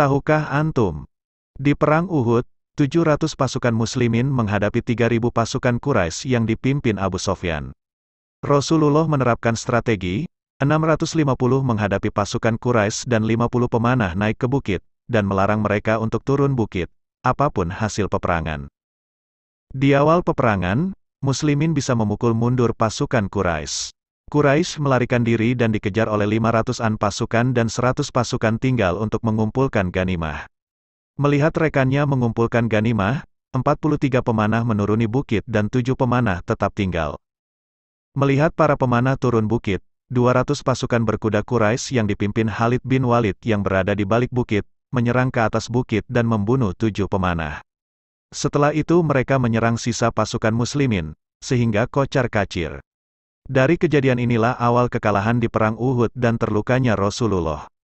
Tahukah antum? Di Perang Uhud, 700 pasukan muslimin menghadapi 3000 pasukan Quraisy yang dipimpin Abu Sofyan. Rasulullah menerapkan strategi, 650 menghadapi pasukan Quraisy dan 50 pemanah naik ke bukit, dan melarang mereka untuk turun bukit, apapun hasil peperangan. Di awal peperangan, muslimin bisa memukul mundur pasukan Quraisy. Quraisy melarikan diri dan dikejar oleh 500-an pasukan dan 100 pasukan tinggal untuk mengumpulkan ganimah. Melihat rekannya mengumpulkan ganimah, 43 pemanah menuruni bukit dan 7 pemanah tetap tinggal. Melihat para pemanah turun bukit, 200 pasukan berkuda Quraisy yang dipimpin Khalid bin Walid yang berada di balik bukit, menyerang ke atas bukit dan membunuh tujuh pemanah. Setelah itu mereka menyerang sisa pasukan muslimin, sehingga kocar kacir. Dari kejadian inilah awal kekalahan di Perang Uhud dan terlukanya Rasulullah.